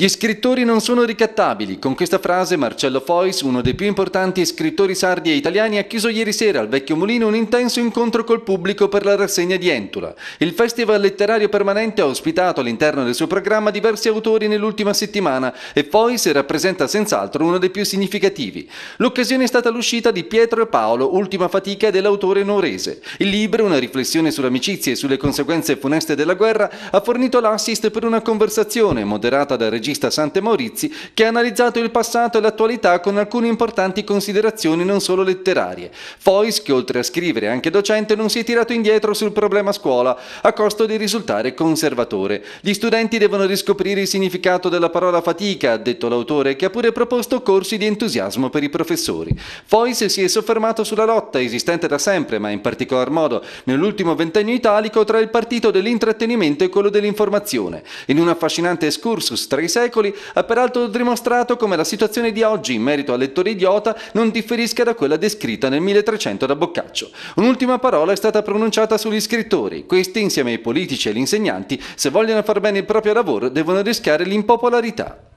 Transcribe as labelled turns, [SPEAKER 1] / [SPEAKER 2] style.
[SPEAKER 1] Gli scrittori non sono ricattabili. Con questa frase Marcello Fois, uno dei più importanti scrittori sardi e italiani, ha chiuso ieri sera al Vecchio Mulino un intenso incontro col pubblico per la rassegna di Entula. Il festival letterario permanente ha ospitato all'interno del suo programma diversi autori nell'ultima settimana e Fois rappresenta senz'altro uno dei più significativi. L'occasione è stata l'uscita di Pietro e Paolo, Ultima fatica dell'autore norese. Il libro, una riflessione sull'amicizia e sulle conseguenze funeste della guerra, ha fornito l'assist per una conversazione moderata dal regista regista Sante Maurizi, che ha analizzato il passato e l'attualità con alcune importanti considerazioni non solo letterarie. Fois, che oltre a scrivere è anche docente, non si è tirato indietro sul problema scuola, a costo di risultare conservatore. Gli studenti devono riscoprire il significato della parola fatica, ha detto l'autore, che ha pure proposto corsi di entusiasmo per i professori. Fois si è soffermato sulla lotta esistente da sempre, ma in particolar modo nell'ultimo ventennio italico, tra il partito dell'intrattenimento e quello dell'informazione. In un affascinante excursus tra i secoli ha peraltro dimostrato come la situazione di oggi in merito al lettore idiota non differisca da quella descritta nel 1300 da Boccaccio. Un'ultima parola è stata pronunciata sugli scrittori. Questi, insieme ai politici e agli insegnanti, se vogliono far bene il proprio lavoro, devono rischiare l'impopolarità.